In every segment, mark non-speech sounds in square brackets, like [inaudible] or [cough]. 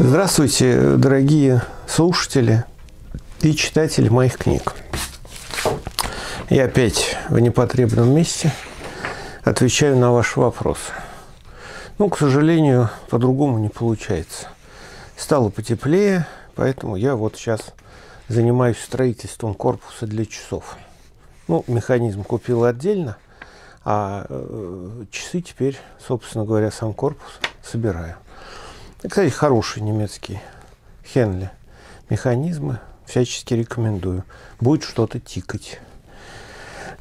Здравствуйте, дорогие слушатели и читатели моих книг. Я опять в непотребном месте отвечаю на ваши вопросы. Ну, к сожалению, по-другому не получается. Стало потеплее, поэтому я вот сейчас занимаюсь строительством корпуса для часов. Ну, механизм купил отдельно, а э, часы теперь, собственно говоря, сам корпус собираю. Кстати, хороший немецкий Хенли. Механизмы всячески рекомендую. Будет что-то тикать.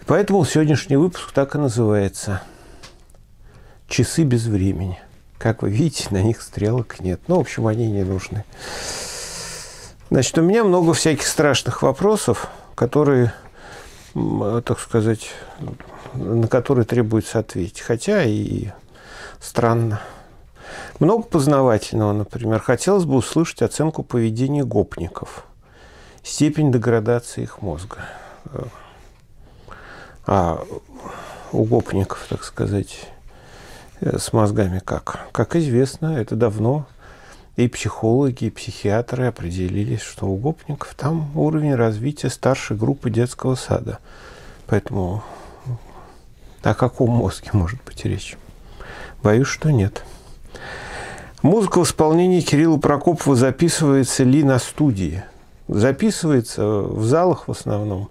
Поэтому сегодняшний выпуск так и называется «Часы без времени». Как вы видите, на них стрелок нет. Ну, в общем, они не нужны. Значит, у меня много всяких страшных вопросов, которые, э, так сказать, на которые требуется ответить. Хотя и странно. Много познавательного, например, хотелось бы услышать оценку поведения гопников, степень деградации их мозга. А у гопников, так сказать, э, с мозгами как? Как известно, это давно и психологи, и психиатры определились, что у гопников там уровень развития старшей группы детского сада. Поэтому о каком мозге может быть речь? Боюсь, что нет. Музыка в исполнении Кирилла Прокопова записывается ли на студии? Записывается в залах в основном,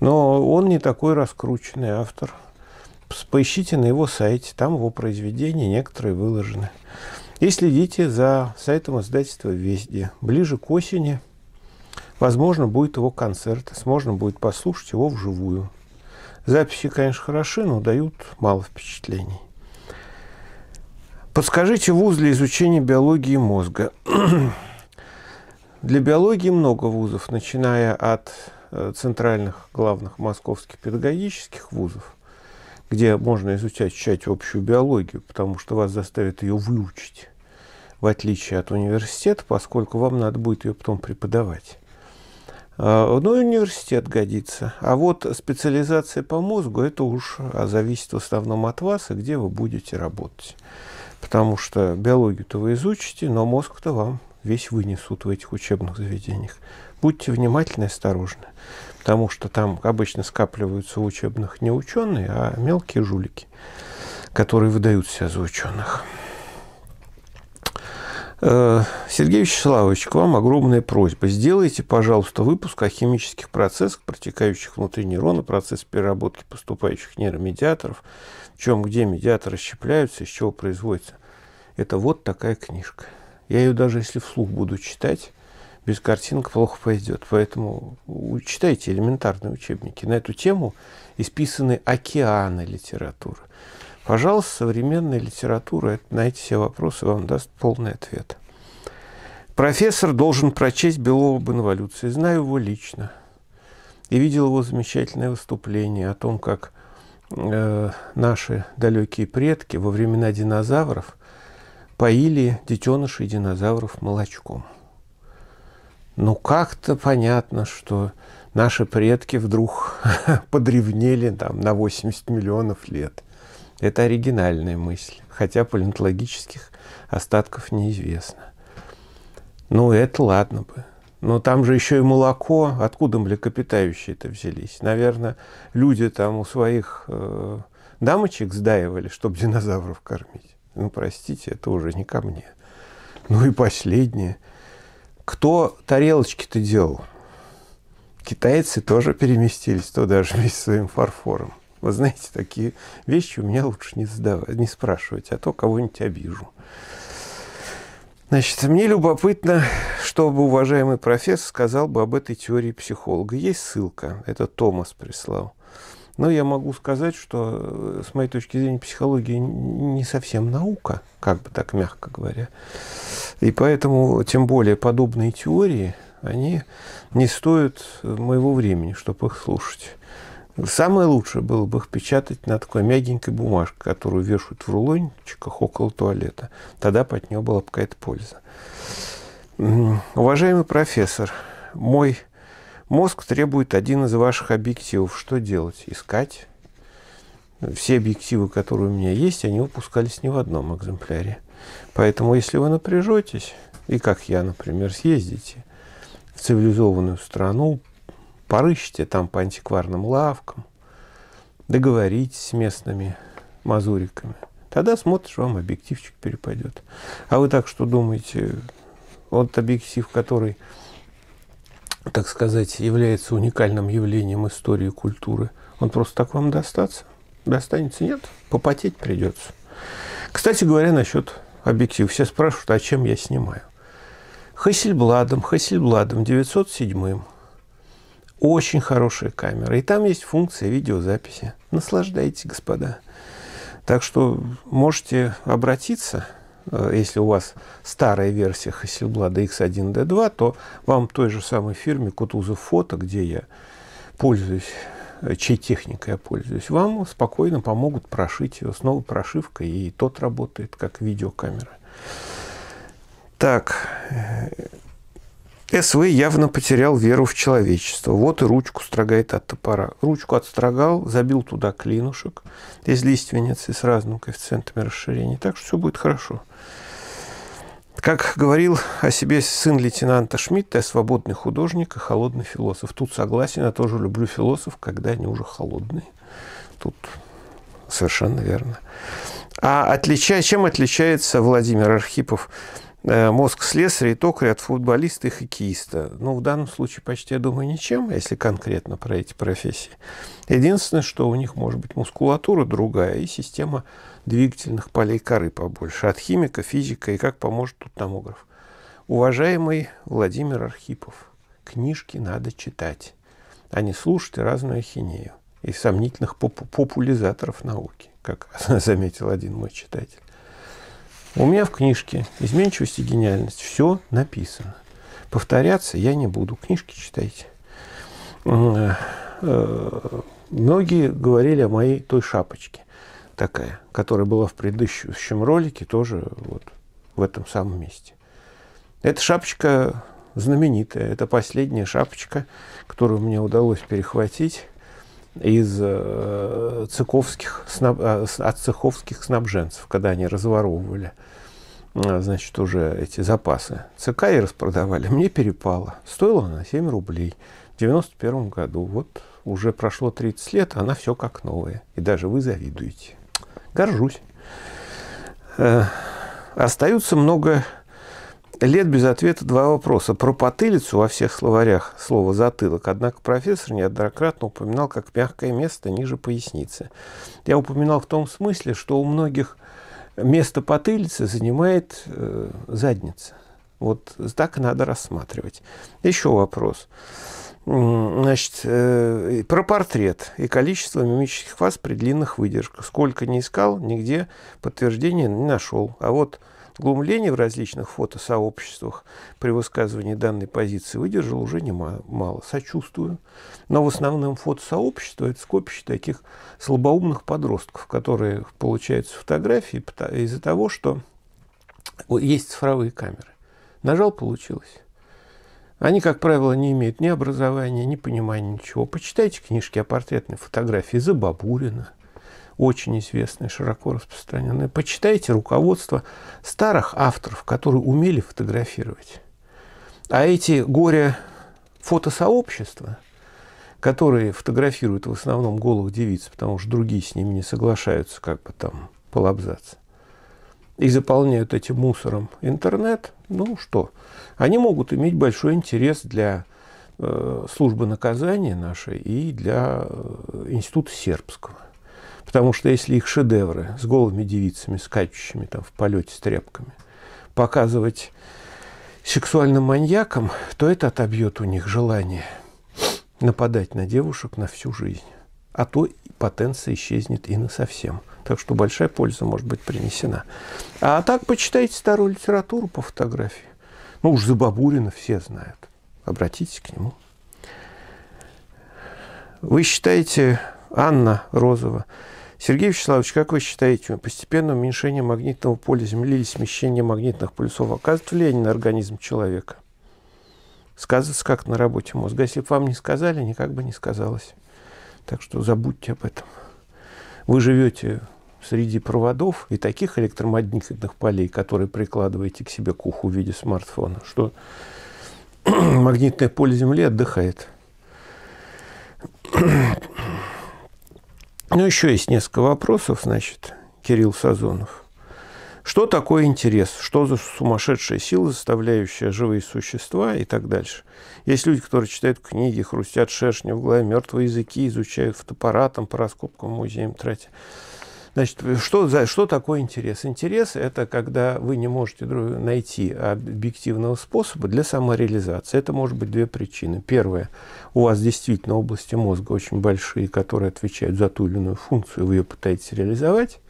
но он не такой раскрученный автор. Поищите на его сайте, там его произведения некоторые выложены. И следите за сайтом издательства «Везде». Ближе к осени, возможно, будет его концерт. Можно будет послушать его вживую. Записи, конечно, хороши, но дают мало впечатлений. Подскажите вуз для изучения биологии мозга. Для биологии много вузов, начиная от э, центральных главных московских педагогических вузов, где можно изучать, изучать общую биологию, потому что вас заставят ее выучить, в отличие от университета, поскольку вам надо будет ее потом преподавать. А, ну и университет годится. А вот специализация по мозгу, это уж а, зависит в основном от вас и где вы будете работать. Потому что биологию-то вы изучите, но мозг-то вам весь вынесут в этих учебных заведениях. Будьте внимательны и осторожны, потому что там обычно скапливаются в учебных не ученые, а мелкие жулики, которые выдают себя за ученых. Э, Сергей Вячеславович, к вам огромная просьба. Сделайте, пожалуйста, выпуск о химических процессах, протекающих внутри нейрона, процесс переработки поступающих нейромедиаторов, в чем, где медиаторы щепляются, из чего производится? Это вот такая книжка. Я ее даже если вслух буду читать, без картинок плохо пойдет. Поэтому читайте элементарные учебники. На эту тему исписаны океаны литературы. Пожалуйста, современная литература на эти все вопросы вам даст полный ответ. Профессор должен прочесть Белова об инволюции. Знаю его лично. И видел его замечательное выступление о том, как э, наши далекие предки во времена динозавров поили детенышей динозавров молочком. Ну, как-то понятно, что наши предки вдруг [laughs] подревнели там, на 80 миллионов лет – это оригинальная мысль, хотя палеонтологических остатков неизвестно. Ну, это ладно бы. Но там же еще и молоко. Откуда млекопитающие-то взялись? Наверное, люди там у своих э, дамочек сдаивали, чтобы динозавров кормить. Ну, простите, это уже не ко мне. Ну и последнее. Кто тарелочки-то делал? Китайцы тоже переместились туда же вместе с своим фарфором. Вы знаете, такие вещи у меня лучше не, задавать, не спрашивать, а то кого-нибудь обижу. Значит, мне любопытно, что бы уважаемый профессор сказал бы об этой теории психолога. Есть ссылка, это Томас прислал. Но я могу сказать, что э, с моей точки зрения психология не совсем наука, как бы так мягко говоря. И поэтому, тем более, подобные теории, они не стоят моего времени, чтобы их слушать. Самое лучшее было бы их печатать на такой мягенькой бумажке, которую вешают в рулончиках около туалета. Тогда бы от нее была бы какая-то польза. Уважаемый профессор, мой мозг требует один из ваших объективов. Что делать? Искать? Все объективы, которые у меня есть, они выпускались не в одном экземпляре. Поэтому, если вы напряжетесь, и как я, например, съездите в цивилизованную страну, Порыщите там по антикварным лавкам, договоритесь с местными мазуриками. Тогда смотришь, вам объективчик перепадет. А вы так что думаете, вот объектив, который, так сказать, является уникальным явлением истории и культуры, он просто так вам достаться? Достанется? Нет, попотеть придется. Кстати говоря, насчет объектива. Все спрашивают, а чем я снимаю? Хасельбладом, Хасельбладом, 907-м. Очень хорошая камера. И там есть функция видеозаписи. Наслаждайтесь, господа. Так что можете обратиться, э, если у вас старая версия Hasselblad X1D2, то вам той же самой фирме Кутузов Фото, где я пользуюсь, э, чьей техникой я пользуюсь, вам спокойно помогут прошить ее. Снова прошивка, и тот работает как видеокамера. Так, э, СВ явно потерял веру в человечество. Вот и ручку строгает от топора. Ручку отстрогал, забил туда клинушек из лиственницы с разным коэффициентами расширения. Так что все будет хорошо. Как говорил о себе сын лейтенанта Шмидта, я свободный художник и холодный философ. Тут согласен, я тоже люблю философов, когда они уже холодные. Тут совершенно верно. А отличая, чем отличается Владимир Архипов Э, мозг слесаря и токаря от футболиста и хоккеиста. Ну, в данном случае почти, я думаю, ничем, а если конкретно про эти профессии. Единственное, что у них может быть мускулатура другая и система двигательных полей коры побольше. От химика, физика и как поможет тут томограф. Уважаемый Владимир Архипов, книжки надо читать, а не слушать разную ахинею и сомнительных поп популяризаторов науки, как [laughs] заметил один мой читатель. У меня в книжке «Изменчивость и гениальность» все написано. Повторяться я не буду. Книжки читайте. Э, э, многие говорили о моей той шапочке такая, которая была в предыдущем ролике, тоже вот в этом самом месте. Эта шапочка знаменитая. Это последняя шапочка, которую мне удалось перехватить из э, цеховских, э, от цеховских снабженцев, когда они разворовывали э, значит, уже эти запасы ЦК и распродавали. Мне перепало. Стоила она 7 рублей в 91 году. Вот уже прошло 30 лет, она все как новая. И даже вы завидуете. Горжусь. Остаются много лет без ответа два вопроса. Про потылицу во всех словарях слово «затылок», однако профессор неоднократно упоминал как мягкое место ниже поясницы. Я упоминал в том смысле, что у многих место потылицы занимает э, задница. Вот так надо рассматривать. Еще вопрос. Значит, э, про портрет и количество мимических фаз при длинных выдержках. Сколько не искал, нигде подтверждения не нашел. А вот Глумлений в различных фотосообществах при высказывании данной позиции выдержал уже немало, сочувствую. Но в основном фотосообщество – это скопище таких слабоумных подростков, которые получают фотографии из-за того, что есть цифровые камеры. Нажал – получилось. Они, как правило, не имеют ни образования, ни понимания ничего. Почитайте книжки о портретной фотографии Забабурина – очень известные, широко распространенные. Почитайте руководство старых авторов, которые умели фотографировать. А эти горе фотосообщества, которые фотографируют в основном голых девиц, потому что другие с ними не соглашаются, как бы там полабзаться, и заполняют этим мусором интернет, ну что, они могут иметь большой интерес для э, службы наказания нашей и для э, Института сербского. Потому что если их шедевры с голыми девицами, скачущими там в полете с тряпками, показывать сексуальным маньякам, то это отобьет у них желание нападать на девушек на всю жизнь. А то потенция исчезнет и на совсем. Так что большая польза может быть принесена. А так почитайте старую литературу по фотографии. Ну уж Бабурина все знают. Обратитесь к нему. Вы считаете, Анна Розова. Сергей Вячеславович, как вы считаете, постепенное уменьшение магнитного поля Земли и смещение магнитных полюсов оказывает влияние на организм человека? Сказывается как на работе мозга. Если бы вам не сказали, никак бы не сказалось. Так что забудьте об этом. Вы живете среди проводов и таких электромагнитных полей, которые прикладываете к себе к уху в виде смартфона, что [clears throat] магнитное поле Земли отдыхает. [clears throat] Ну, еще есть несколько вопросов, значит, Кирилл Сазонов. Что такое интерес? Что за сумасшедшая сила, заставляющая живые существа и так дальше? Есть люди, которые читают книги, хрустят шершню в голове, мертвые языки изучают фотоаппаратом, по раскопкам, музеям тратят. Значит, э, что, за, что такое интерес? Интерес – это когда вы не можете найти объективного способа для самореализации. Это может быть две причины. Первое – у вас действительно области мозга очень большие, которые отвечают за ту или иную функцию, вы ее пытаетесь реализовать.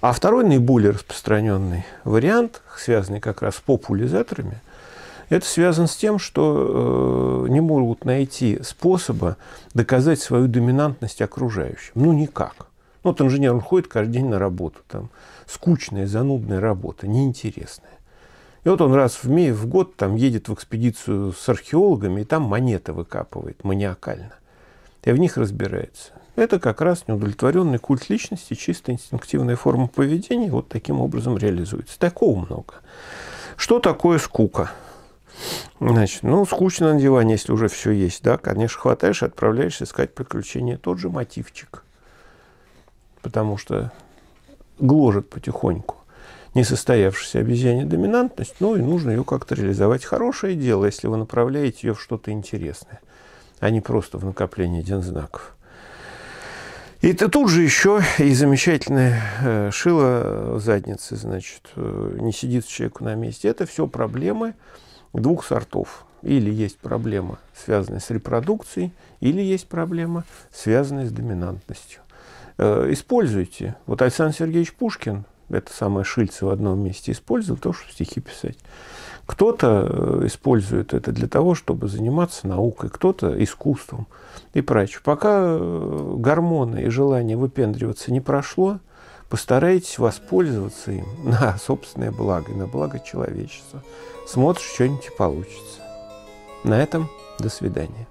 А второй наиболее распространенный вариант, связанный как раз с популяризаторами, это связано с тем, что э, не могут найти способа доказать свою доминантность окружающим. Ну, никак. Ну, вот инженер, он ходит каждый день на работу, там, скучная, занудная работа, неинтересная. И вот он раз в, в год там едет в экспедицию с археологами, и там монеты выкапывает маниакально. И в них разбирается. Это как раз неудовлетворенный культ личности, чисто инстинктивная форма поведения вот таким образом реализуется. Такого много. Что такое скука? Значит, ну, скучно на диване, если уже все есть, да, конечно, хватаешь, отправляешься искать приключения. Тот же мотивчик – потому что гложет потихоньку несостоявшаяся обезьяне доминантность, ну и нужно ее как-то реализовать. Хорошее дело, если вы направляете ее в что-то интересное, а не просто в накопление дензнаков. И это тут же еще и замечательное э, шило задницы, значит, э, не сидит человеку на месте. Это все проблемы двух сортов. Или есть проблема, связанная с репродукцией, или есть проблема, связанная с доминантностью. Э, используйте. Вот Александр Сергеевич Пушкин, это самое Шильце в одном месте использовал, то, что стихи писать. Кто-то э, использует это для того, чтобы заниматься наукой, кто-то искусством и прочее. Пока э, гормоны и желание выпендриваться не прошло, постарайтесь воспользоваться им [laughs] на собственное благо, и на благо человечества. Смотришь, что-нибудь получится. На этом до свидания.